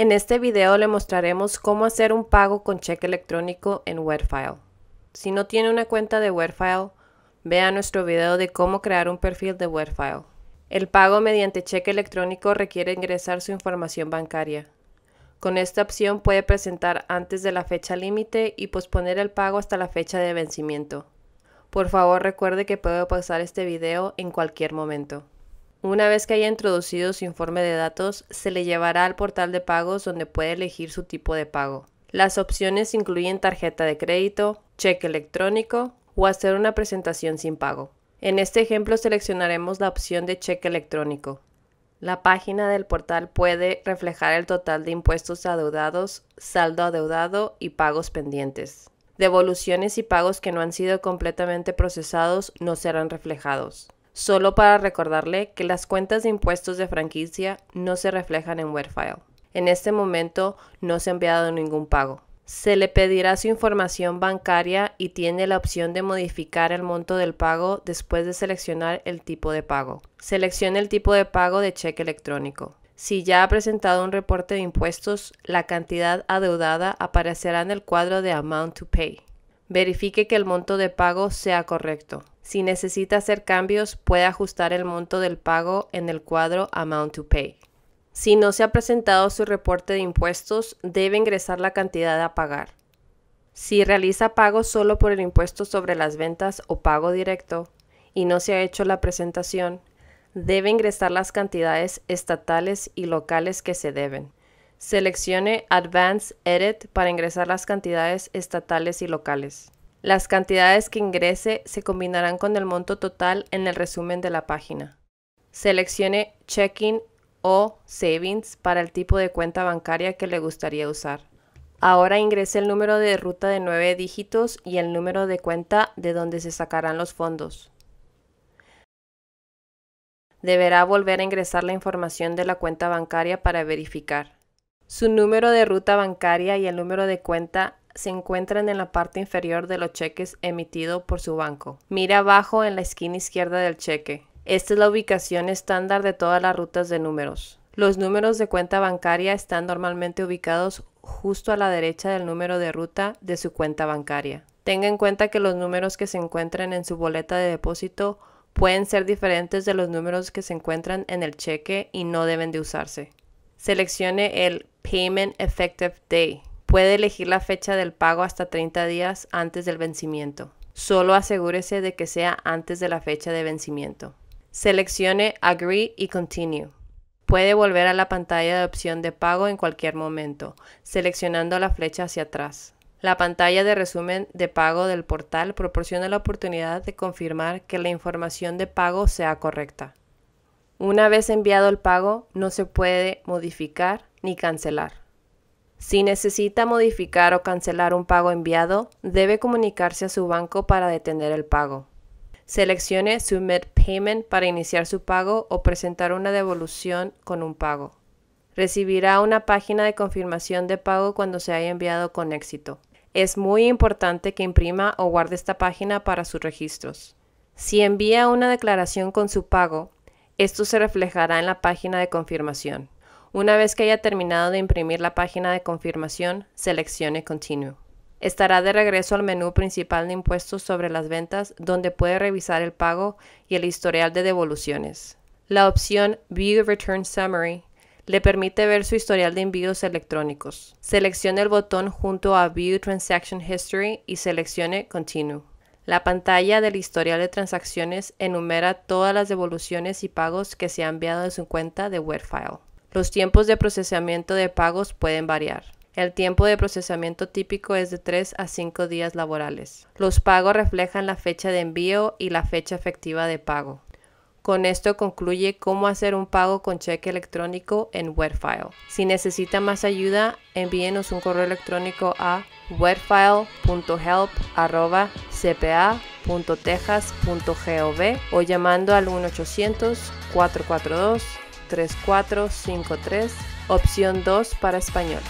En este video le mostraremos cómo hacer un pago con cheque electrónico en Webfile. Si no tiene una cuenta de Webfile, vea nuestro video de cómo crear un perfil de Webfile. El pago mediante cheque electrónico requiere ingresar su información bancaria. Con esta opción puede presentar antes de la fecha límite y posponer el pago hasta la fecha de vencimiento. Por favor recuerde que puede pausar este video en cualquier momento. Una vez que haya introducido su informe de datos, se le llevará al portal de pagos donde puede elegir su tipo de pago. Las opciones incluyen tarjeta de crédito, cheque electrónico o hacer una presentación sin pago. En este ejemplo seleccionaremos la opción de cheque electrónico. La página del portal puede reflejar el total de impuestos adeudados, saldo adeudado y pagos pendientes. Devoluciones y pagos que no han sido completamente procesados no serán reflejados solo para recordarle que las cuentas de impuestos de franquicia no se reflejan en Webfile. En este momento no se ha enviado ningún pago. Se le pedirá su información bancaria y tiene la opción de modificar el monto del pago después de seleccionar el tipo de pago. Seleccione el tipo de pago de cheque electrónico. Si ya ha presentado un reporte de impuestos, la cantidad adeudada aparecerá en el cuadro de Amount to Pay. Verifique que el monto de pago sea correcto. Si necesita hacer cambios, puede ajustar el monto del pago en el cuadro Amount to Pay. Si no se ha presentado su reporte de impuestos, debe ingresar la cantidad a pagar. Si realiza pago solo por el impuesto sobre las ventas o pago directo y no se ha hecho la presentación, debe ingresar las cantidades estatales y locales que se deben. Seleccione Advanced Edit para ingresar las cantidades estatales y locales. Las cantidades que ingrese se combinarán con el monto total en el resumen de la página. Seleccione Checking o Savings para el tipo de cuenta bancaria que le gustaría usar. Ahora ingrese el número de ruta de 9 dígitos y el número de cuenta de donde se sacarán los fondos. Deberá volver a ingresar la información de la cuenta bancaria para verificar. Su número de ruta bancaria y el número de cuenta se encuentran en la parte inferior de los cheques emitidos por su banco. Mira abajo en la esquina izquierda del cheque. Esta es la ubicación estándar de todas las rutas de números. Los números de cuenta bancaria están normalmente ubicados justo a la derecha del número de ruta de su cuenta bancaria. Tenga en cuenta que los números que se encuentran en su boleta de depósito pueden ser diferentes de los números que se encuentran en el cheque y no deben de usarse. Seleccione el Payment Effective Day. Puede elegir la fecha del pago hasta 30 días antes del vencimiento. Solo asegúrese de que sea antes de la fecha de vencimiento. Seleccione Agree y Continue. Puede volver a la pantalla de opción de pago en cualquier momento, seleccionando la flecha hacia atrás. La pantalla de resumen de pago del portal proporciona la oportunidad de confirmar que la información de pago sea correcta. Una vez enviado el pago, no se puede modificar ni cancelar. Si necesita modificar o cancelar un pago enviado, debe comunicarse a su banco para detener el pago. Seleccione Submit Payment para iniciar su pago o presentar una devolución con un pago. Recibirá una página de confirmación de pago cuando se haya enviado con éxito. Es muy importante que imprima o guarde esta página para sus registros. Si envía una declaración con su pago, esto se reflejará en la página de confirmación. Una vez que haya terminado de imprimir la página de confirmación, seleccione Continue. Estará de regreso al menú principal de impuestos sobre las ventas donde puede revisar el pago y el historial de devoluciones. La opción View Return Summary le permite ver su historial de envíos electrónicos. Seleccione el botón junto a View Transaction History y seleccione Continue. La pantalla del historial de transacciones enumera todas las devoluciones y pagos que se han enviado de su cuenta de Webfile. Los tiempos de procesamiento de pagos pueden variar. El tiempo de procesamiento típico es de 3 a 5 días laborales. Los pagos reflejan la fecha de envío y la fecha efectiva de pago. Con esto concluye cómo hacer un pago con cheque electrónico en Webfile. Si necesita más ayuda, envíenos un correo electrónico a webfile.help.cpa.texas.gov o llamando al 1-800-442 3453, opción 2 para español.